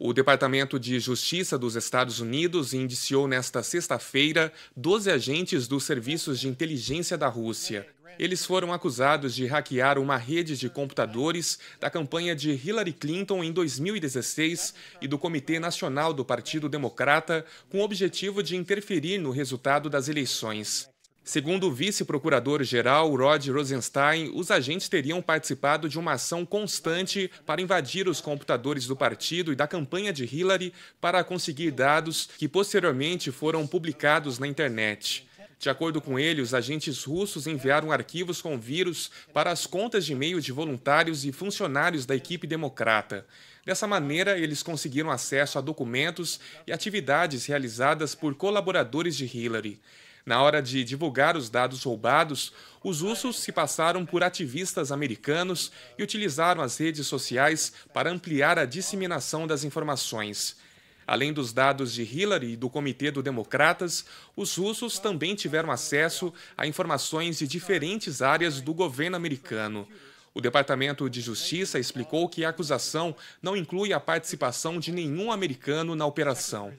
O Departamento de Justiça dos Estados Unidos indiciou nesta sexta-feira 12 agentes dos serviços de inteligência da Rússia. Eles foram acusados de hackear uma rede de computadores da campanha de Hillary Clinton em 2016 e do Comitê Nacional do Partido Democrata com o objetivo de interferir no resultado das eleições. Segundo o vice-procurador-geral Rod Rosenstein, os agentes teriam participado de uma ação constante para invadir os computadores do partido e da campanha de Hillary para conseguir dados que posteriormente foram publicados na internet. De acordo com ele, os agentes russos enviaram arquivos com vírus para as contas de e-mail de voluntários e funcionários da equipe democrata. Dessa maneira, eles conseguiram acesso a documentos e atividades realizadas por colaboradores de Hillary. Na hora de divulgar os dados roubados, os russos se passaram por ativistas americanos e utilizaram as redes sociais para ampliar a disseminação das informações. Além dos dados de Hillary e do Comitê do Democratas, os russos também tiveram acesso a informações de diferentes áreas do governo americano. O Departamento de Justiça explicou que a acusação não inclui a participação de nenhum americano na operação.